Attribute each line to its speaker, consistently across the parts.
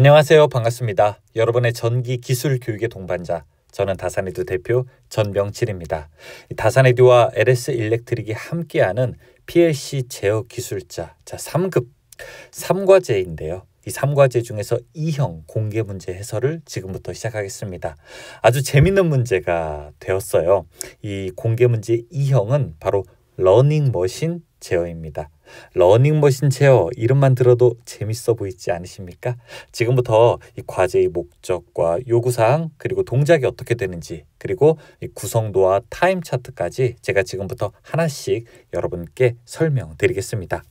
Speaker 1: 안녕하세요. 반갑습니다. 여러분의 전기 기술 교육의 동반자 저는 다산에듀 대표 전명칠입니다. 다산에듀와 LS 일렉트릭이 함께하는 PLC 제어 기술자 자 3급 3과제인데요. 이 3과제 중에서 2형 공개 문제 해설을 지금부터 시작하겠습니다. 아주 재밌는 문제가 되었어요. 이 공개 문제 2형은 바로 러닝머신 제어입니다. 러닝머신 체어 이름만 들어도 재밌어 보이지 않으십니까? 지금부터 이 과제의 목적과 요구사항 그리고 동작이 어떻게 되는지 그리고 구성도와 타임 차트까지 제가 지금부터 하나씩 여러분께 설명드리겠습니다.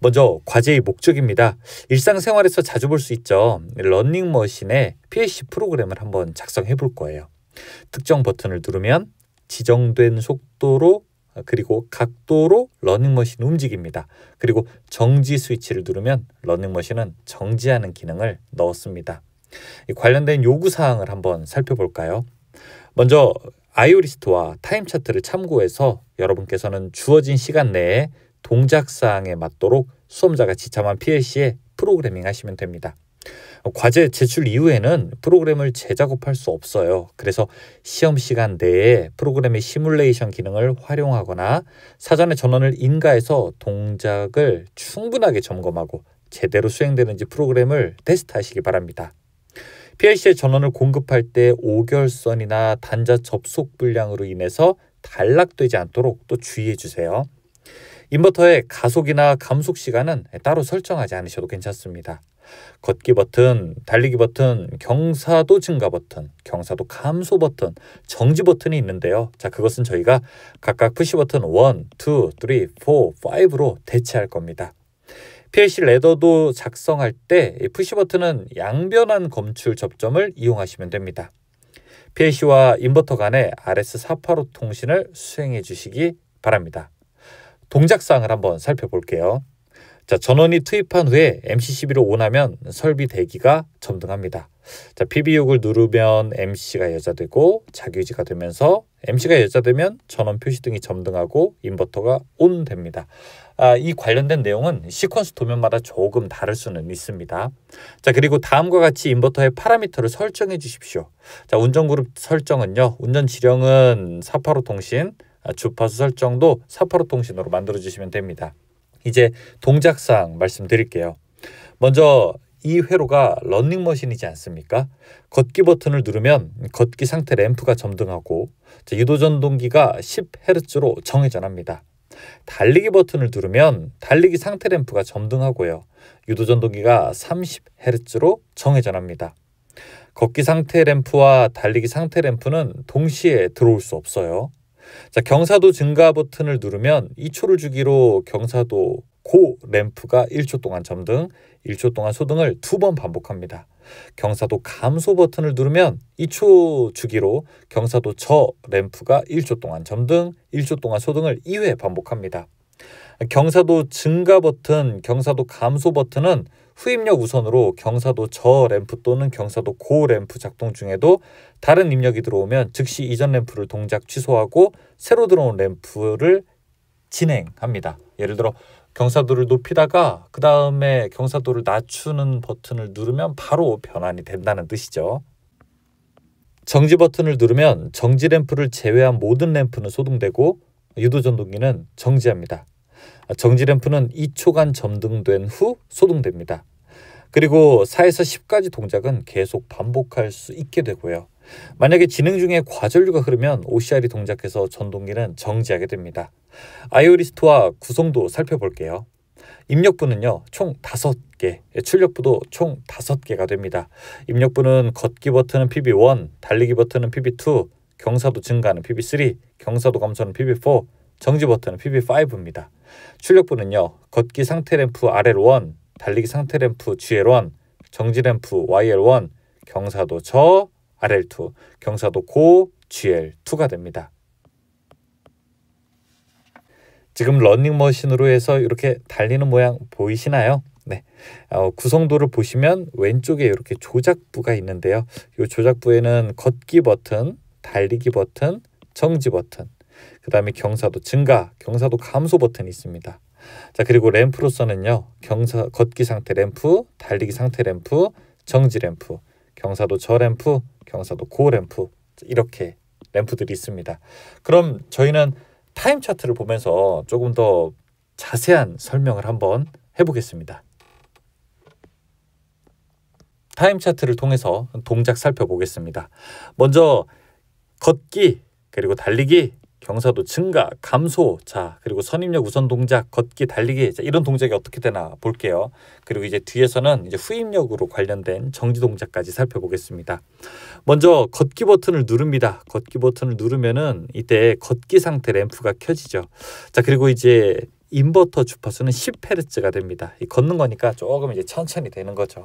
Speaker 1: 먼저 과제의 목적입니다. 일상생활에서 자주 볼 수 있죠. 러닝머신의 PAC 프로그램을 한번 작성해 볼 거예요. 특정 버튼을 누르면 지정된 속도로 아, 그리고 각도로 러닝머신 움직입니다. 그리고 정지 스위치를 누르면 러닝머신은 정지하는 기능을 넣었습니다. 관련된 요구사항을 한번 살펴볼까요? 먼저 아이오리스트와 타임차트를 참고해서 여러분께서는 주어진 시간 내에 동작사항에 맞도록 수험자가 지참한 PLC에 프로그래밍 하시면 됩니다. 과제 제출 이후에는 프로그램을 재작업할 수 없어요. 그래서 시험 시간 내에 프로그램의 시뮬레이션 기능을 활용하거나 사전에 전원을 인가해서 동작을 충분하게 점검하고 제대로 수행되는지 프로그램을 테스트하시기 바랍니다. PLC의 전원을 공급할 때 오결선이나 단자 접속 불량으로 인해서 단락되지 않도록 또 주의해 주세요. 인버터의 가속이나 감속 시간은 따로 설정하지 않으셔도 괜찮습니다. 걷기 버튼, 달리기 버튼, 경사도 증가 버튼, 경사도 감소 버튼, 정지 버튼이 있는데요. 자, 그것은 저희가 각각 푸시 버튼 1, 2, 3, 4, 5로 대체할 겁니다. PLC 레더도 작성할 때 푸시 버튼은 양변한 검출 접점을 이용하시면 됩니다. PLC와 인버터 간의 RS485 통신을 수행해 주시기 바랍니다. 동작상을 한번 살펴볼게요. 자, 전원이 투입한 후에 m c 1 1로 온하면 설비 대기가 점등합니다. 자, PB6을 누르면 MC가 여자되고 자유지가 되면서 MC가 여자되면 전원 표시등이 점등하고 인버터가 온 됩니다. 아, 이 관련된 내용은 시퀀스 도면마다 조금 다를 수는 있습니다. 자, 그리고 다음과 같이 인버터의 파라미터를 설정해 주십시오. 자, 운전그룹 설정은요. 운전 지령은 485 통신, 아, 주파수 설정도 485 통신으로 만들어 주시면 됩니다. 이제 동작상 말씀드릴게요. 먼저 이 회로가 런닝머신이지 않습니까? 걷기 버튼을 누르면 걷기 상태 램프가 점등하고 유도 전동기가 10Hz로 정회전합니다. 달리기 버튼을 누르면 달리기 상태 램프가 점등하고요. 유도 전동기가 30Hz로 정회전합니다. 걷기 상태 램프와 달리기 상태 램프는 동시에 들어올 수 없어요. 자, 경사도 증가 버튼을 누르면 2초를 주기로 경사도 고 램프가 1초 동안 점등, 1초 동안 소등을 2번 반복합니다. 경사도 감소 버튼을 누르면 2초 주기로 경사도 저 램프가 1초 동안 점등, 1초 동안 소등을 2회 반복합니다. 경사도 증가 버튼, 경사도 감소 버튼은 후입력 우선으로 경사도 저 램프 또는 경사도 고 램프 작동 중에도 다른 입력이 들어오면 즉시 이전 램프를 동작 취소하고 새로 들어온 램프를 진행합니다. 예를 들어 경사도를 높이다가 그 다음에 경사도를 낮추는 버튼을 누르면 바로 변환이 된다는 뜻이죠. 정지 버튼을 누르면 정지 램프를 제외한 모든 램프는 소동되고 유도 전동기는 정지합니다. 정지램프는 2초간 점등된 후소등됩니다 그리고 4에서 10까지 동작은 계속 반복할 수 있게 되고요. 만약에 진행 중에 과전류가 흐르면 OCR이 동작해서 전동기는 정지하게 됩니다. 아이오리스트와 구성도 살펴볼게요. 입력부는요 총 5개, 출력부도 총 5개가 됩니다. 입력부는 걷기 버튼은 PB1, 달리기 버튼은 PB2, 경사도 증가하는 PB3, 경사도 감소하는 PB4, 정지 버튼은 PB5입니다. 출력부는요. 걷기 상태 램프 RL1, 달리기 상태 램프 GL1, 정지 램프 YL1, 경사도 저 RL2, 경사도 고 GL2가 됩니다. 지금 러닝머신으로 해서 이렇게 달리는 모양 보이시나요? 네, 어, 구성도를 보시면 왼쪽에 이렇게 조작부가 있는데요. 이 조작부에는 걷기 버튼, 달리기 버튼, 정지 버튼, 그 다음에 경사도 증가, 경사도 감소 버튼이 있습니다. 자 그리고 램프로서는요 경사 걷기 상태 램프, 달리기 상태 램프, 정지 램프, 경사도 저 램프, 경사도 고 램프 이렇게 램프들이 있습니다. 그럼 저희는 타임 차트를 보면서 조금 더 자세한 설명을 한번 해보겠습니다. 타임 차트를 통해서 동작 살펴보겠습니다. 먼저 걷기, 그리고 달리기, 경사도 증가, 감소, 자 그리고 선입력 우선 동작, 걷기, 달리기 자, 이런 동작이 어떻게 되나 볼게요. 그리고 이제 뒤에서는 이제 후입력으로 관련된 정지 동작까지 살펴보겠습니다. 먼저 걷기 버튼을 누릅니다. 걷기 버튼을 누르면은 이때 걷기 상태 램프가 켜지죠. 자 그리고 이제 인버터 주파수는 10Hz가 됩니다. 걷는 거니까 조금 이제 천천히 되는 거죠.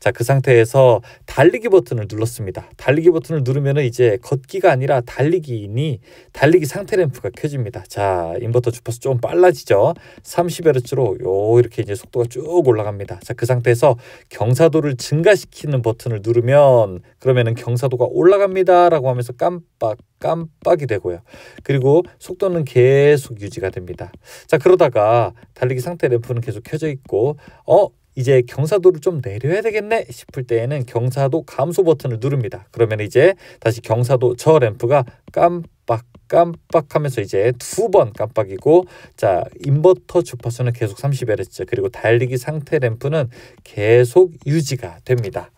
Speaker 1: 자, 그 상태에서 달리기 버튼을 눌렀습니다. 달리기 버튼을 누르면 이제 걷기가 아니라 달리기니 달리기 상태 램프가 켜집니다. 자, 인버터 주파수 조금 빨라지죠. 30Hz로 요 이렇게 이제 속도가 쭉 올라갑니다. 자, 그 상태에서 경사도를 증가시키는 버튼을 누르면 그러면은 경사도가 올라갑니다라고 하면서 깜빡 깜빡이 되고요. 그리고 속도는 계속 유지가 됩니다. 자 그러다가 달리기 상태 램프는 계속 켜져 있고 어 이제 경사도를 좀 내려야 되겠네 싶을 때에는 경사도 감소 버튼을 누릅니다. 그러면 이제 다시 경사도 저 램프가 깜빡 깜빡하면서 이제 두 번 깜빡이고 자 인버터 주파수는 계속 30Hz 그리고 달리기 상태 램프는 계속 유지가 됩니다.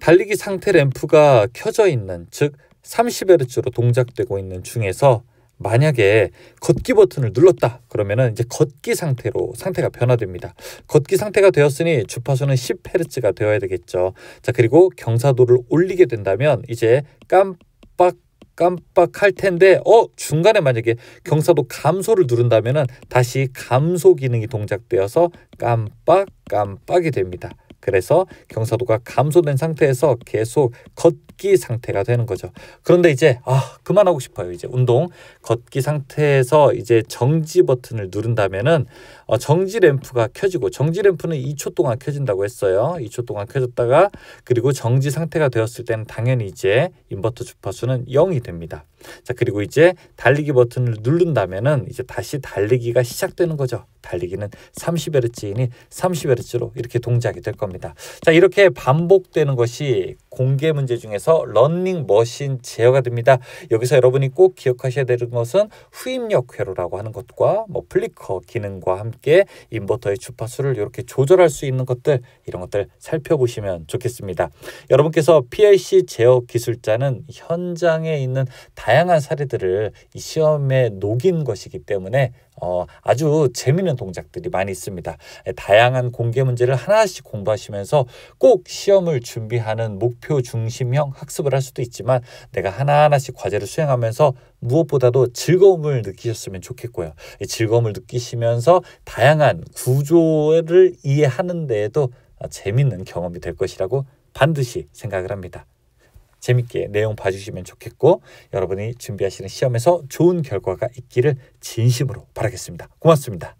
Speaker 1: 달리기 상태 램프가 켜져 있는 즉 30Hz로 동작되고 있는 중에서 만약에 걷기 버튼을 눌렀다 그러면은 이제 걷기 상태로 상태가 변화됩니다. 걷기 상태가 되었으니 주파수는 10Hz가 되어야 되겠죠. 자 그리고 경사도를 올리게 된다면 이제 깜빡 깜빡할 텐데 어 중간에 만약에 경사도 감소를 누른다면 다시 감소 기능이 동작되어서 깜빡 깜빡이 됩니다. 그래서 경사도가 감소된 상태에서 계속 걷기 상태가 되는 거죠. 그런데 이제 아 그만하고 싶어요. 이제 운동 걷기 상태에서 이제 정지 버튼을 누른다면은 어, 정지 램프가 켜지고 정지 램프는 2초 동안 켜진다고 했어요. 2초 동안 켜졌다가 그리고 정지 상태가 되었을 때는 당연히 이제 인버터 주파수는 0이 됩니다. 자 그리고 이제 달리기 버튼을 누른다면은 이제 다시 달리기가 시작되는 거죠. 달리기는 30Hz이니 30Hz로 이렇게 동작이 될 겁니다. 자 이렇게 반복되는 것이 공개 문제 중에서 러닝 머신 제어가 됩니다. 여기서 여러분이 꼭 기억하셔야 되는 것은 후입력 회로라고 하는 것과 뭐 플리커 기능과 함께 함께 인버터의 주파수를 이렇게 조절할 수 있는 것들 이런 것들 살펴보시면 좋겠습니다. 여러분께서 PLC 제어 기술자는 현장에 있는 다양한 사례들을 이 시험에 녹인 것이기 때문에 어, 아주 재미있는 동작들이 많이 있습니다. 예, 다양한 공개 문제를 하나씩 공부하시면서 꼭 시험을 준비하는 목표 중심형 학습을 할 수도 있지만 내가 하나하나씩 과제를 수행하면서 무엇보다도 즐거움을 느끼셨으면 좋겠고요. 즐거움을 느끼시면서 다양한 구조를 이해하는 데에도 재미있는 경험이 될 것이라고 반드시 생각을 합니다. 재밌게 내용 봐주시면 좋겠고 여러분이 준비하시는 시험에서 좋은 결과가 있기를 진심으로 바라겠습니다. 고맙습니다.